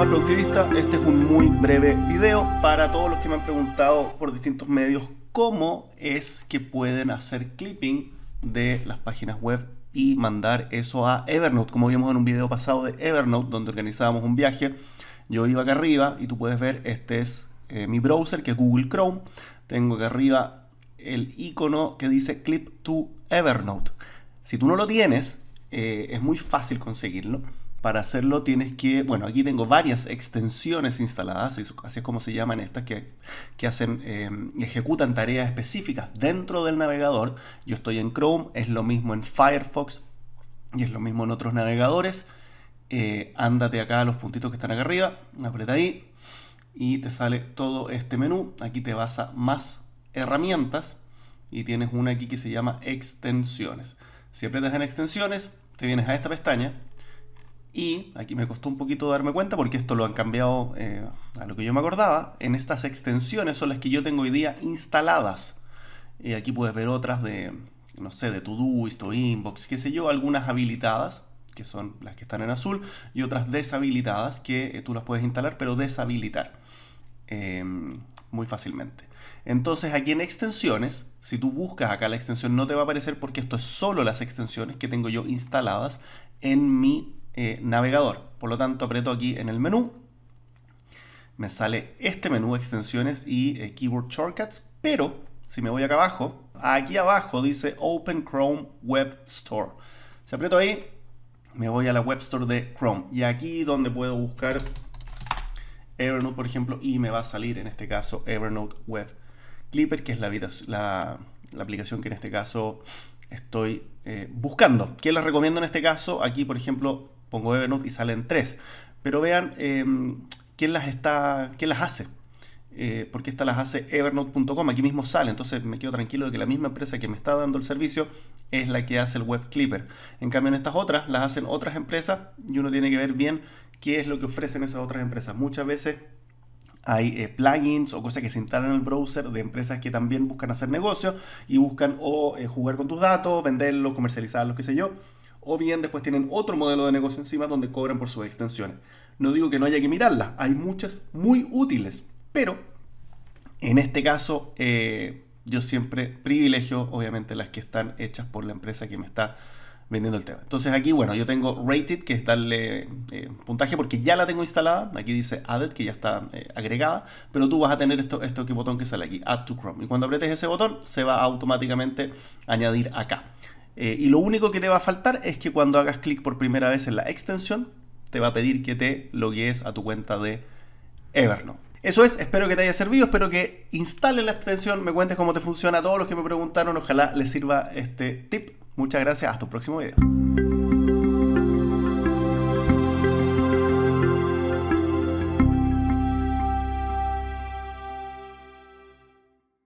Productivista, este es un muy breve video para todos los que me han preguntado por distintos medios cómo es que pueden hacer clipping de las páginas web y mandar eso a Evernote. Como vimos en un video pasado de Evernote, donde organizábamos un viaje, yo iba acá arriba y tú puedes ver, este es eh, mi browser, que es Google Chrome. Tengo acá arriba el icono que dice Clip to Evernote. Si tú no lo tienes, eh, es muy fácil conseguirlo. Para hacerlo tienes que, bueno, aquí tengo varias extensiones instaladas, así es como se llaman estas, que, que hacen, eh, ejecutan tareas específicas dentro del navegador. Yo estoy en Chrome, es lo mismo en Firefox y es lo mismo en otros navegadores. Eh, ándate acá a los puntitos que están acá arriba, aprieta ahí y te sale todo este menú. Aquí te vas a más herramientas y tienes una aquí que se llama extensiones. Si aprietas en extensiones, te vienes a esta pestaña. Y aquí me costó un poquito darme cuenta porque esto lo han cambiado eh, a lo que yo me acordaba. En estas extensiones son las que yo tengo hoy día instaladas. aquí puedes ver otras de, no sé, de Todoist o Inbox, qué sé yo, algunas habilitadas, que son las que están en azul, y otras deshabilitadas que eh, tú las puedes instalar, pero deshabilitar. Em, muy fácilmente. Entonces aquí en extensiones, si tú buscas acá la extensión no te va a aparecer porque esto es solo las extensiones que tengo yo instaladas en mi eh, navegador. Por lo tanto aprieto aquí en el menú, me sale este menú extensiones y eh, keyboard shortcuts, pero si me voy acá abajo, aquí abajo dice Open Chrome Web Store. Si aprieto ahí, me voy a la Web Store de Chrome y aquí donde puedo buscar Evernote, por ejemplo, y me va a salir en este caso Evernote Web Clipper, que es la, aplicación que en este caso estoy eh, buscando. ¿Qué les recomiendo en este caso? Aquí, por ejemplo, pongo Evernote y salen tres. Pero vean em, quién, las está, quién las hace. Eh, porque esta las hace evernote.com, aquí mismo sale, entonces me quedo tranquilo de que la misma empresa que me está dando el servicio es la que hace el web clipper. En cambio en estas otras las hacen otras empresas y uno tiene que ver bien qué es lo que ofrecen esas otras empresas. Muchas veces hay eh, plugins o cosas que se instalan en el browser de empresas que también buscan hacer negocios y buscan o eh, jugar con tus datos, venderlos, comercializarlos, qué sé yo. O bien después tienen otro modelo de negocio encima donde cobran por sus extensiones. No digo que no haya que mirarlas, hay muchas muy útiles, pero en este caso eh, yo siempre privilegio obviamente las que están hechas por la empresa que me está vendiendo el tema. Entonces aquí, bueno, yo tengo rated, que es darle eh, puntaje porque ya la tengo instalada. Aquí dice added, que ya está eh, agregada, pero tú vas a tener esto, esto que botón que sale aquí, add to Chrome. Y cuando apretes ese botón, se va automáticamente añadir acá. Eh, y lo único que te va a faltar es que cuando hagas clic por primera vez en la extensión, te va a pedir que te logues a tu cuenta de Evernote. Eso es, espero que te haya servido, espero que instales la extensión, me cuentes cómo te funciona, a todos los que me preguntaron, ojalá les sirva este tip Muchas gracias, hasta tu próximo video.